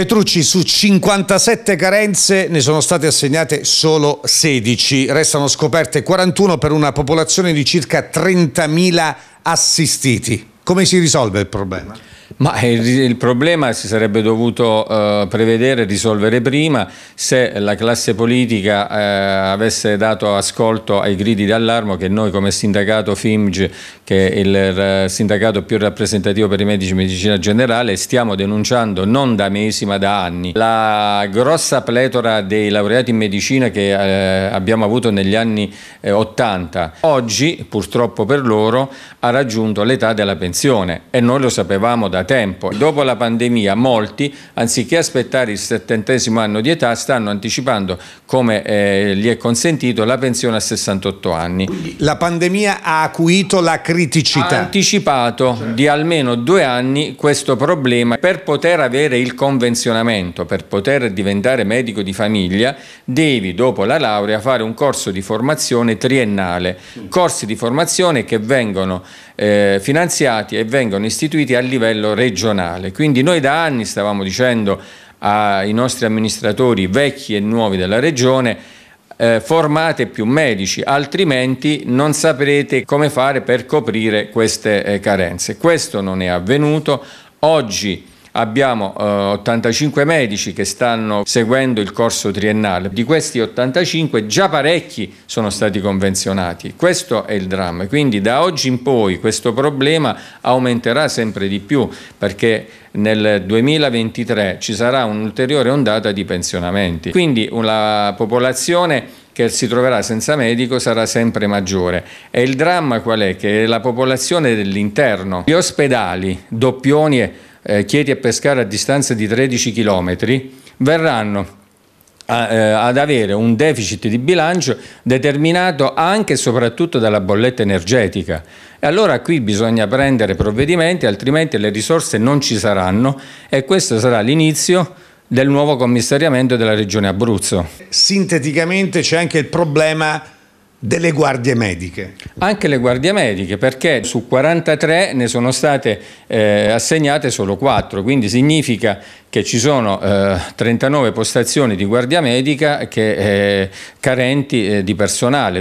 Petrucci su 57 carenze ne sono state assegnate solo 16, restano scoperte 41 per una popolazione di circa 30.000 assistiti. Come si risolve il problema? Ma il, il, problema si sarebbe dovuto eh, prevedere, risolvere prima, se la classe politica eh, avesse dato ascolto ai gridi d'allarmo che noi come sindacato FIMG, che è il sindacato più rappresentativo per i medici di medicina generale, stiamo denunciando non da mesi ma da anni. La grossa pletora dei laureati in medicina che eh, abbiamo avuto negli anni 80, eh, oggi purtroppo per loro ha raggiunto l'età della pensione e noi lo sapevamo da tempo tempo. Dopo la pandemia molti, anziché aspettare il settantesimo anno di età, stanno anticipando, come eh, gli è consentito, la pensione a 68 anni. La pandemia ha acuito la criticità. Ha anticipato certo. di almeno due anni questo problema per poter avere il convenzionamento, per poter diventare medico di famiglia, devi dopo la laurea fare un corso di formazione triennale, corsi di formazione che vengono eh, finanziati e vengono istituiti a livello regionale regionale. Quindi noi da anni stavamo dicendo ai nostri amministratori vecchi e nuovi della regione eh, formate più medici, altrimenti non saprete come fare per coprire queste eh, carenze. Questo non è avvenuto. Oggi Abbiamo eh, 85 medici che stanno seguendo il corso triennale, di questi 85 già parecchi sono stati convenzionati, questo è il dramma, quindi da oggi in poi questo problema aumenterà sempre di più perché nel 2023 ci sarà un'ulteriore ondata di pensionamenti, quindi la popolazione che si troverà senza medico sarà sempre maggiore. E il dramma qual è? Che la popolazione dell'interno, gli ospedali, doppioni e eh, Chieti e Pescara a distanza di 13 km, verranno eh, ad avere un deficit di bilancio determinato anche e soprattutto dalla bolletta energetica. E allora qui bisogna prendere provvedimenti, altrimenti le risorse non ci saranno e questo sarà l'inizio del nuovo commissariamento della Regione Abruzzo. Sinteticamente c'è anche il problema delle guardie mediche. Anche le guardie mediche, perché su 43 ne sono state eh, assegnate solo 4, quindi significa che ci sono eh, 39 postazioni di guardia medica che, eh, carenti eh, di personale.